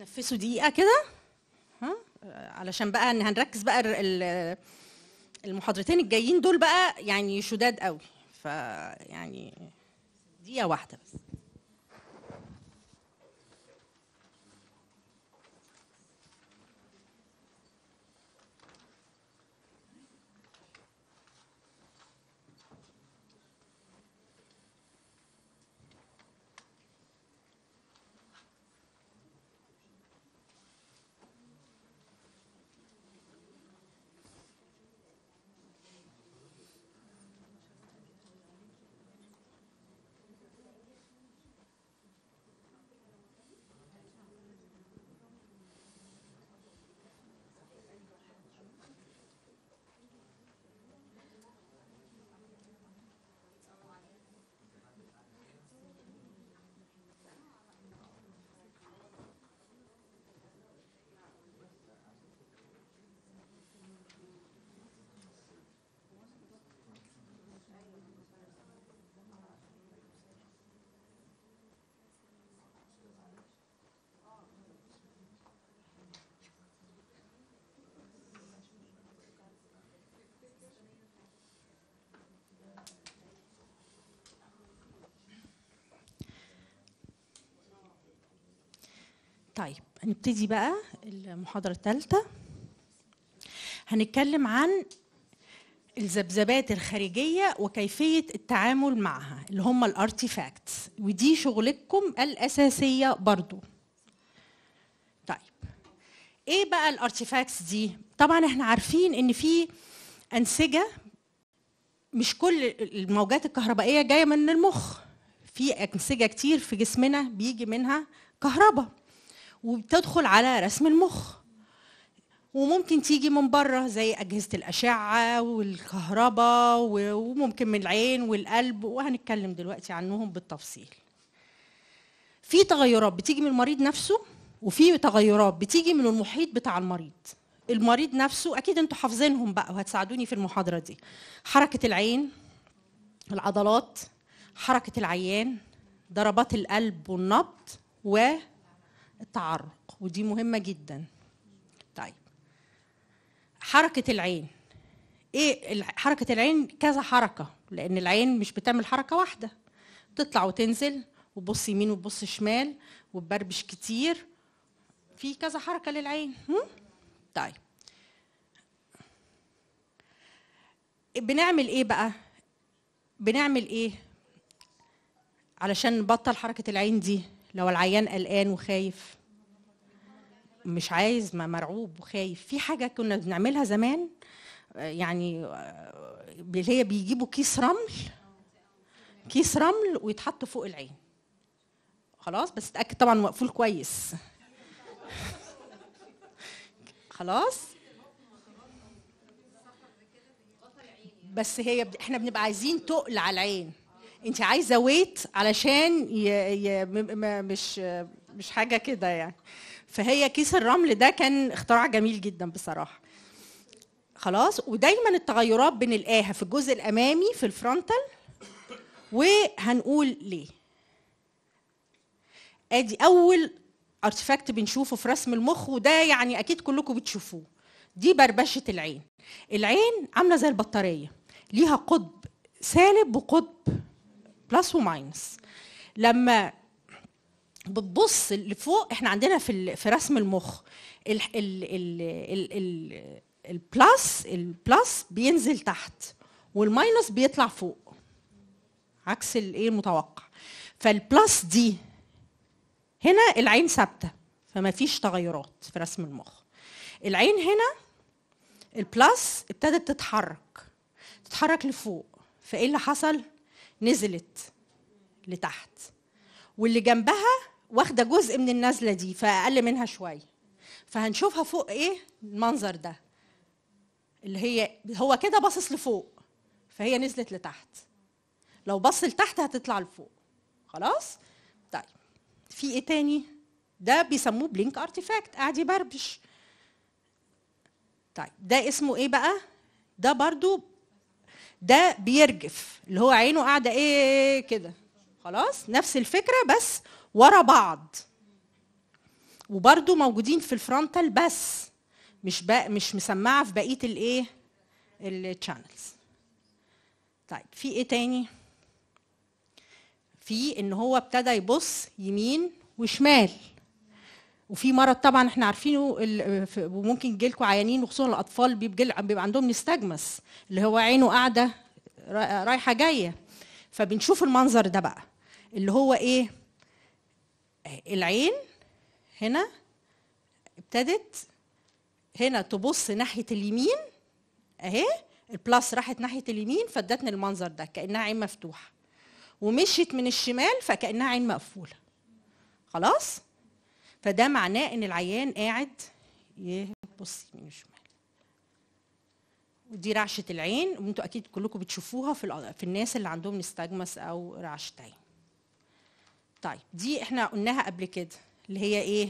تنفسوا دقيقه كده ها علشان بقى ان هنركز بقى المحاضرتين الجايين دول بقى يعني شداد قوي فيعني دقيقه واحده بس طيب هنبتدي بقى المحاضرة الثالثة هنتكلم عن الذبذبات الخارجية وكيفية التعامل معها اللي هم الارتيفاكتس ودي شغلتكم الأساسية برضو طيب ايه بقى الارتيفاكتس دي طبعا احنا عارفين ان في أنسجة مش كل الموجات الكهربائية جاية من المخ في أنسجة كتير في جسمنا بيجي منها كهرباء وبتدخل على رسم المخ وممكن تيجي من بره زي اجهزه الاشعه والكهرباء وممكن من العين والقلب وهنتكلم دلوقتي عنهم بالتفصيل في تغيرات بتيجي من المريض نفسه وفي تغيرات بتيجي من المحيط بتاع المريض المريض نفسه اكيد انتوا حافظينهم بقى وهتساعدوني في المحاضره دي حركه العين العضلات حركه العيان ضربات القلب والنبض و التعرق ودي مهمه جدا طيب حركه العين ايه حركه العين كذا حركه لان العين مش بتعمل حركه واحده بتطلع وتنزل وتبص يمين وتبص شمال وتبربش كتير في كذا حركه للعين طيب بنعمل ايه بقى بنعمل ايه علشان نبطل حركه العين دي لو العيان قلقان وخايف مش عايز مرعوب وخايف في حاجه كنا بنعملها زمان يعني اللي هي بيجيبوا كيس رمل كيس رمل ويتحط فوق العين خلاص بس اتاكد طبعا مقفول كويس خلاص بس هي احنا بنبقى عايزين تقل على العين انت عايزه ويت علشان ي... ي... م... مش مش حاجه كده يعني فهي كيس الرمل ده كان اختراع جميل جدا بصراحه خلاص ودايما التغيرات بنلقاها في الجزء الامامي في الفرونتال وهنقول ليه ادي اول ارتفاكت بنشوفه في رسم المخ وده يعني اكيد كلكم بتشوفوه دي بربشه العين العين عامله زي البطاريه ليها قطب سالب وقطب بلس وماينس لما بتبص لفوق احنا عندنا في في رسم المخ البلس البلس بينزل تحت والماينس بيطلع فوق عكس الايه المتوقع فالبلس دي هنا العين ثابته فما فيش تغيرات في رسم المخ العين هنا البلس ابتدت تتحرك تتحرك لفوق فايه اللي حصل نزلت لتحت واللي جنبها واخده جزء من النزله دي فاقل منها شويه فهنشوفها فوق ايه المنظر ده اللي هي هو كده باصص لفوق فهي نزلت لتحت لو بص لتحت هتطلع لفوق خلاص طيب في ايه تاني ده بيسموه بلينك ارتيفاكت قاعد يبربش طيب ده اسمه ايه بقى ده برضو ده بيرجف اللي هو عينه قاعده إيه،, إيه،, إيه،, ايه كده خلاص نفس الفكره بس ورا بعض وبرده موجودين في الفرونتال بس مش بقى مش مسمعه في بقيه الايه التشانلز طيب في ايه تاني في ان هو ابتدى يبص يمين وشمال وفي مرض طبعا احنا عارفينه وممكن يجي لكم عيانين وخصوصا الاطفال بيبقى عندهم نستجمس اللي هو عينه قاعده رايحه جايه فبنشوف المنظر ده بقى اللي هو ايه العين هنا ابتدت هنا تبص ناحيه اليمين اهي البلاس راحت ناحيه اليمين فادتني المنظر ده كانها عين مفتوحه ومشيت من الشمال فكانها عين مقفوله خلاص فده معناه ان العيان قاعد يبص يمين وشمال ودي رعشه العين وانتوا اكيد كلكم بتشوفوها في في الناس اللي عندهم نستاجمس او رعشه عين طيب دي احنا قلناها قبل كده اللي هي ايه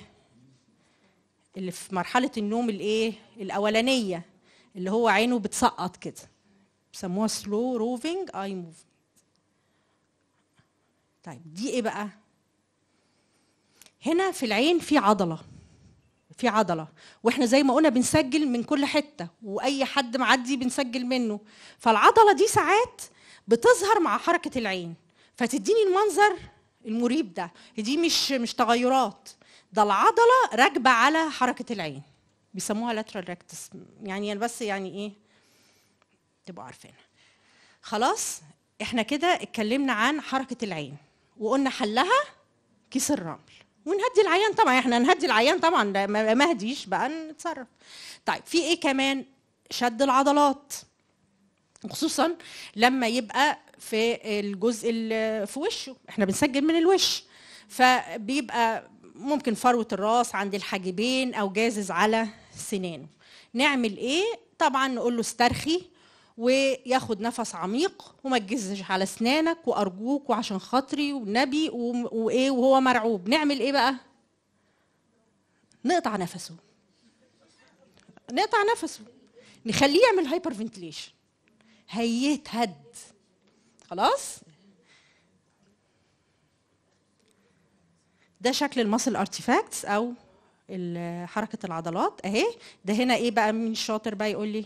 اللي في مرحله النوم الايه الاولانيه اللي هو عينه بتسقط كده بيسموها سلو روفنج اي موفمنت طيب دي ايه بقى هنا في العين في عضله في عضله واحنا زي ما قلنا بنسجل من كل حته واي حد معدي بنسجل منه فالعضله دي ساعات بتظهر مع حركه العين فتديني المنظر المريب ده دي مش مش تغيرات ده العضله راكبه على حركه العين بيسموها لاترال ريكتس يعني بس يعني ايه تبقوا عارفينها خلاص احنا كده اتكلمنا عن حركه العين وقلنا حلها كيس الرمل ونهدي العيان طبعا احنا نهدي العيان طبعا ما هديش بقى نتصرف طيب في ايه كمان شد العضلات خصوصا لما يبقى في الجزء اللي في وشه احنا بنسجل من الوش فبيبقى ممكن فروه الراس عند الحاجبين او جازز على سنانه نعمل ايه طبعا نقول له استرخي وياخد نفس عميق وما تجزش على اسنانك وارجوك وعشان خاطري ونبي وايه وهو مرعوب نعمل ايه بقى نقطع نفسه نقطع نفسه نخليه يعمل هايبر فنتليشن هيتهد خلاص ده شكل الماسل ارتيفاكتس او حركه العضلات اهي ده هنا ايه بقى مين شاطر بقى يقول لي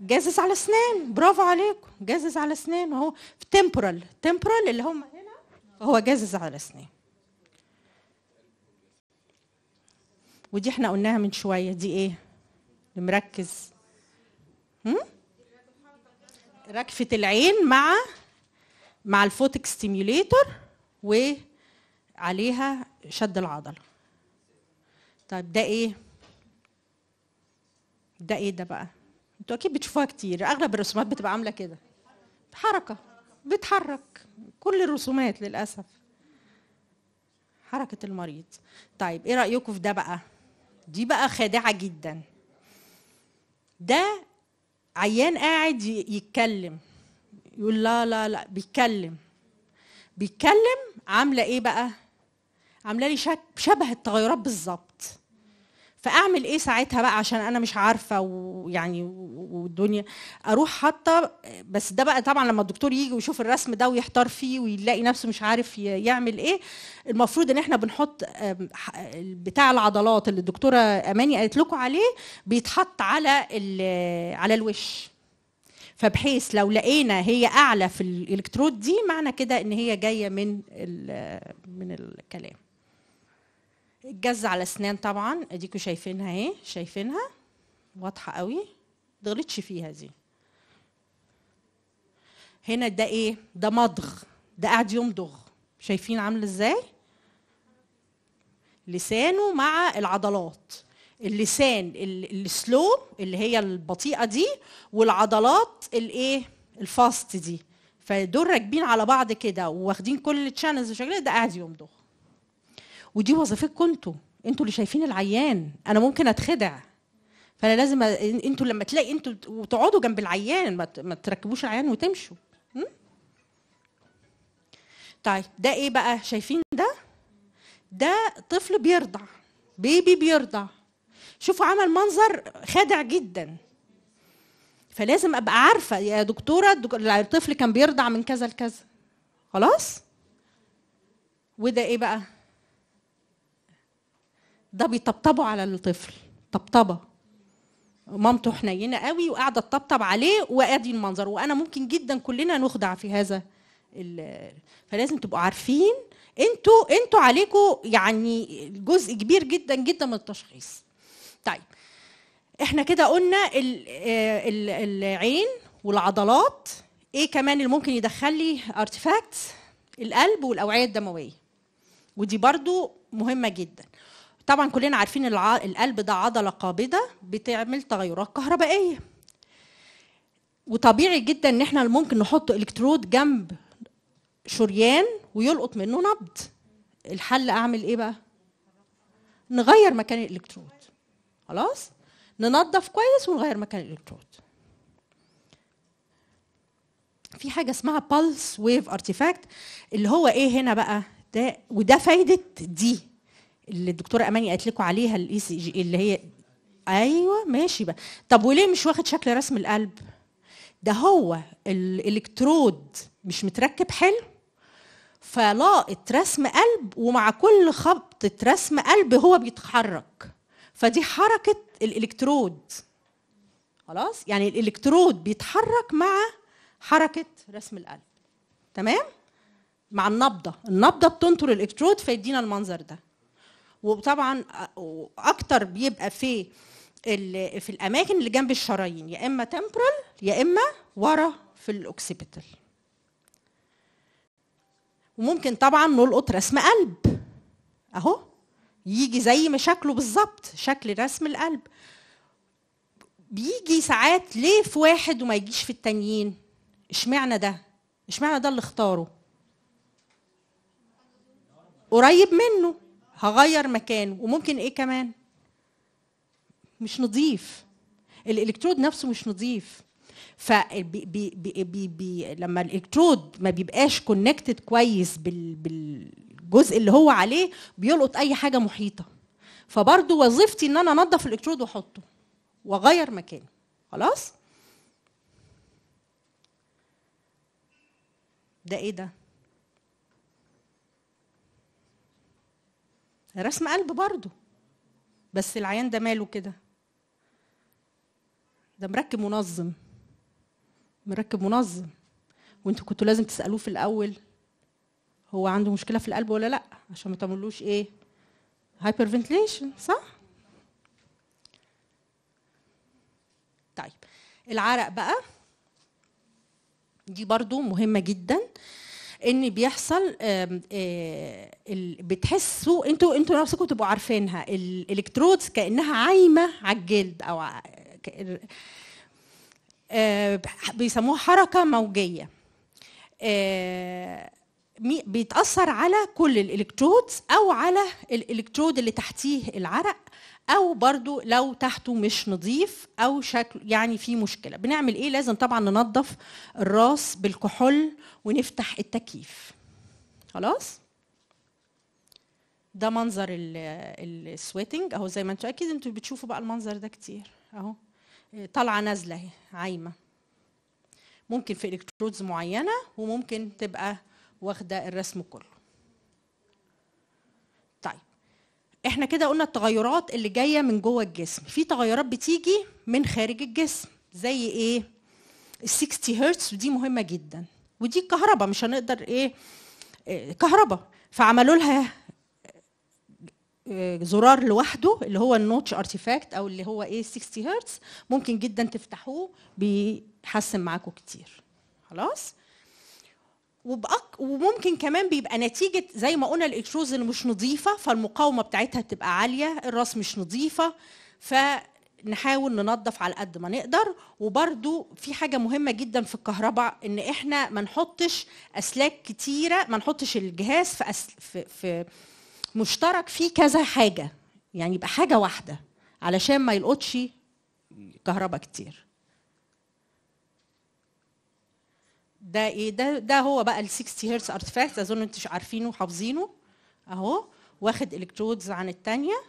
جازز على اسنان برافو عليكم جازز على اسنان اهو في تمبرال تمبرال اللي هم هنا هو جازز على اسنان ودي احنا قلناها من شويه دي ايه مركز ركفه العين مع مع الفوتك ستيميوليتور وعليها شد العضله طيب ده ايه ده ايه ده بقى انتوا اكيد بتشوفوها كتير اغلب الرسومات بتبقى عامله كده حركه بتحرك كل الرسومات للاسف حركه المريض طيب ايه رايكم في ده بقى دي بقى خادعه جدا ده عيان قاعد يتكلم يقول لا لا لا بيتكلم بيتكلم عامله ايه بقى عامله لي شبه التغيرات بالظبط فاعمل ايه ساعتها بقى عشان انا مش عارفه ويعني والدنيا اروح حاطه بس ده بقى طبعا لما الدكتور يجي ويشوف الرسم ده ويحتار فيه ويلاقي نفسه مش عارف يعمل ايه المفروض ان احنا بنحط بتاع العضلات اللي الدكتوره اماني قالت لكم عليه بيتحط على على الوش فبحيث لو لقينا هي اعلى في الالكترود دي معنى كده ان هي جايه من من الكلام الجز على اسنان طبعا اديكم شايفينها اهي شايفينها واضحه قوي متغلطش فيها دي هنا ده ايه ده مضغ ده قاعد يمضغ شايفين عامل ازاي لسانه مع العضلات اللسان السلو اللي هي البطيئه دي والعضلات الايه الفاست دي فدول راكبين على بعض كده وواخدين كل التشانلز شكلها ده قاعد يمضغ ودي وظيفتكم انتوا انتوا اللي شايفين العيان انا ممكن اتخدع فانا لازم انتوا لما تلاقي انتوا وتقعدوا جنب العيان ما, تركبوش العيان وتمشوا طيب ده ايه بقى شايفين ده ده طفل بيرضع بيبي بيرضع شوفوا عمل منظر خادع جدا فلازم ابقى عارفه يا دكتوره الطفل كان بيرضع من كذا لكذا خلاص وده ايه بقى ده بيطبطبوا على الطفل طبطبه مامته حنينه قوي وقاعده تطبطب عليه وادي المنظر وانا ممكن جدا كلنا نخدع في هذا فلازم تبقوا عارفين انتوا انتوا عليكم يعني جزء كبير جدا جدا من التشخيص طيب احنا كده قلنا آه، العين والعضلات ايه كمان اللي ممكن يدخل لي ارتفاكت القلب والاوعيه الدمويه ودي برضو مهمه جدا طبعا كلنا عارفين القلب ده عضله قابضه بتعمل تغيرات كهربائيه وطبيعي جدا ان احنا ممكن نحط الكترود جنب شريان ويلقط منه نبض الحل اعمل ايه بقى نغير مكان الالكترود خلاص ننظف كويس ونغير مكان الالكترود في حاجه اسمها بالس ويف ارتيفاكت اللي هو ايه هنا بقى ده وده فايده دي اللي الدكتوره اماني قالت لكم عليها الاي سي e جي اللي هي ايوه ماشي بقى طب وليه مش واخد شكل رسم القلب ده هو الالكترود مش متركب حلو فلاقط رسم قلب ومع كل خبطه رسم قلب هو بيتحرك فدي حركه الالكترود خلاص يعني الالكترود بيتحرك مع حركه رسم القلب تمام مع النبضه النبضه بتنطر الالكترود فيدينا المنظر ده وطبعا اكتر بيبقى في في الاماكن اللي جنب الشرايين يا اما تمبرال يا اما ورا في الاوكسيبيتال وممكن طبعا نلقط رسم قلب اهو يجي زي ما شكله بالظبط شكل رسم القلب بيجي ساعات ليه في واحد وما يجيش في التانيين اشمعنى ده اشمعنى ده اللي اختاره قريب منه هغير مكان وممكن ايه كمان مش نظيف الالكترود نفسه مش نظيف ف لما الالكترود ما بيبقاش كونكتد كويس بالجزء اللي هو عليه بيلقط اي حاجه محيطه فبرضه وظيفتي ان انا انضف الالكترود واحطه واغير مكانه خلاص ده ايه ده رسم قلب برضه بس العيان ده ماله كده ده مركب منظم مركب منظم وانتوا كنتوا لازم تسالوه في الاول هو عنده مشكله في القلب ولا لا عشان ما تعملوش ايه هايبر فنتليشن صح طيب العرق بقى دي برضو مهمه جدا آه ان بيحصل آه، بتحسوا انتوا انتوا نفسكم تبقوا عارفينها الالكترودز كانها عايمه على الجلد او آه، بيسموها حركه موجيه آه، بيتاثر على كل الالكترودز او على الالكترود اللي تحتيه العرق او برضو لو تحته مش نظيف او شكل يعني فيه مشكله بنعمل ايه لازم طبعا ننظف الراس بالكحول ونفتح التكييف خلاص ده منظر السويتنج اهو زي ما انتوا اكيد انتوا بتشوفوا بقى المنظر ده كتير اهو طالعه نازله اهي عايمه ممكن في الكترودز معينه وممكن تبقى واخده الرسم كله احنا كده قلنا التغيرات اللي جايه من جوه الجسم في تغيرات بتيجي من خارج الجسم زي ايه ال 60 هرتز ودي مهمه جدا ودي الكهرباء مش هنقدر ايه, إيه كهرباء فعملوا لها آه، زرار لوحده اللي هو النوتش ارتيفاكت او اللي هو ايه 60 هرتز ممكن جدا تفتحوه بيحسن معاكم كتير خلاص وبأك... وممكن كمان بيبقى نتيجة زي ما قلنا الإكشوز اللي مش نظيفة فالمقاومة بتاعتها بتبقى عالية الراس مش نظيفة فنحاول ننظف على قد ما نقدر وبرده في حاجة مهمة جدا في الكهرباء إن إحنا ما نحطش أسلاك كتيرة ما نحطش الجهاز في, أس... في... في مشترك فيه كذا حاجة يعني يبقى حاجة واحدة علشان ما يلقطش كهرباء كتير ده ايه ده ده هو بقى ال 60 هرتز ارتفاكت اظن انتوا عارفينه وحافظينه اهو واخد الكترودز عن الثانيه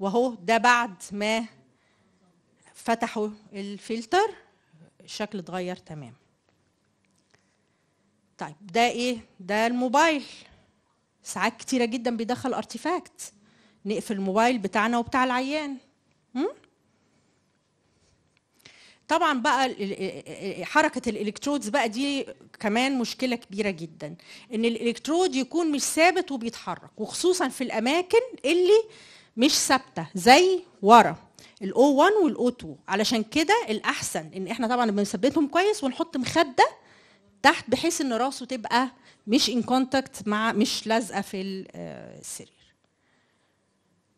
وهو ده بعد ما فتحوا الفلتر الشكل اتغير تمام طيب ده ايه ده الموبايل ساعات كتيره جدا بيدخل ارتيفاكت نقفل الموبايل بتاعنا وبتاع العيان م? طبعا بقى حركه الالكترودز بقى دي كمان مشكله كبيره جدا ان الالكترود يكون مش ثابت وبيتحرك وخصوصا في الاماكن اللي مش ثابته زي ورا الاو 1 والاو 2 علشان كده الاحسن ان احنا طبعا بنثبتهم كويس ونحط مخده تحت بحيث ان راسه تبقى مش ان كونتاكت مع مش لازقه في آه، السرير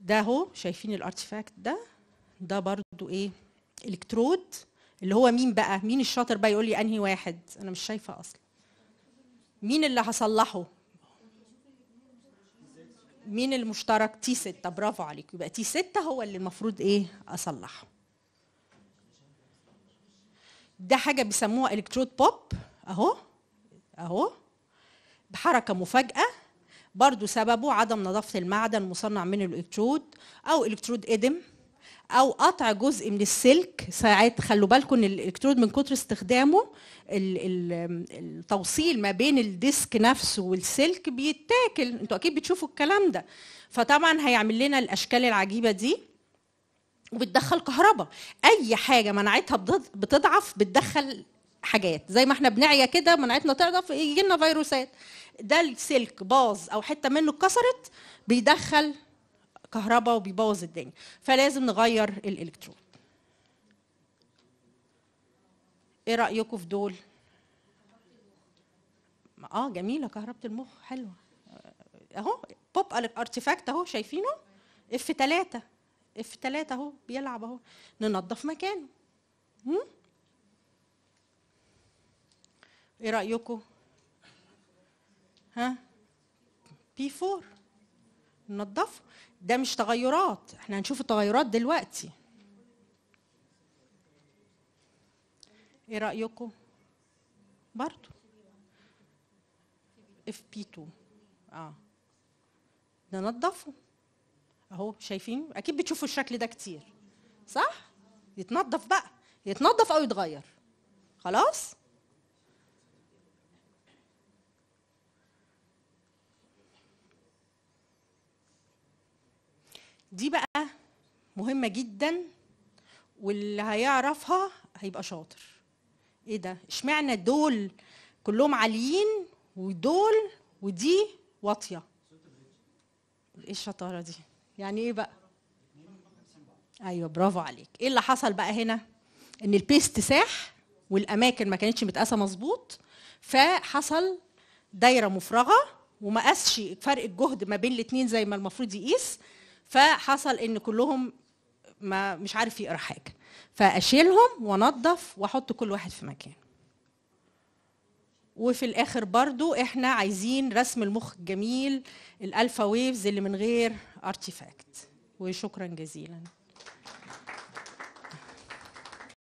ده اهو شايفين الارتيفاكت ده ده برضو ايه الكترود اللي هو مين بقى مين الشاطر بقى يقول لي انهي واحد انا مش شايفه اصلا مين اللي هصلحه مين المشترك تي 6 برافو عليك يبقى تي 6 هو اللي المفروض ايه اصلحه ده حاجه بيسموها الكترود بوب اهو اهو بحركه مفاجاه برضو سببه عدم نظافه المعدن المصنع من الالكترود او الكترود ادم او قطع جزء من السلك ساعات خلوا بالكم ان الالكترود من كتر استخدامه التوصيل ما بين الديسك نفسه والسلك بيتاكل انتوا اكيد بتشوفوا الكلام ده فطبعا هيعمل لنا الاشكال العجيبه دي وبتدخل كهرباء اي حاجه مناعتها بتضعف بتدخل حاجات زي ما احنا بنعيا كده مناعتنا تضعف يجي لنا فيروسات ده السلك باظ او حته منه اتكسرت بيدخل كهرباء وبيبوظ الدنيا فلازم نغير الالكترون ايه رايكم في دول اه جميله كهربه المخ حلوه اهو بوب ارتيفاكت اهو شايفينه اف 3 اف 3 اهو بيلعب اهو ننظف مكانه ايه رايكم ها بي 4 ننظفه ده مش تغيرات احنا هنشوف التغيرات دلوقتي ايه رايكم برضو اف بي 2 اه ده نضفه اهو شايفين اكيد بتشوفوا الشكل ده كتير صح يتنضف بقى يتنضف او يتغير خلاص دي بقى مهمه جدا واللي هيعرفها هيبقى شاطر ايه ده اشمعنى دول كلهم عاليين ودول ودي واطيه ايه الشطاره دي يعني ايه بقى ايوه برافو عليك ايه اللي حصل بقى هنا ان البيست ساح والاماكن ما كانتش متقاسه مظبوط فحصل دايره مفرغه وما قاسش فرق الجهد ما بين الاثنين زي ما المفروض يقيس فحصل ان كلهم ما مش عارف يقرا حاجه فاشيلهم وانضف واحط كل واحد في مكانه وفي الاخر برضو احنا عايزين رسم المخ الجميل الالفا ويفز اللي من غير ارتيفاكت وشكرا جزيلا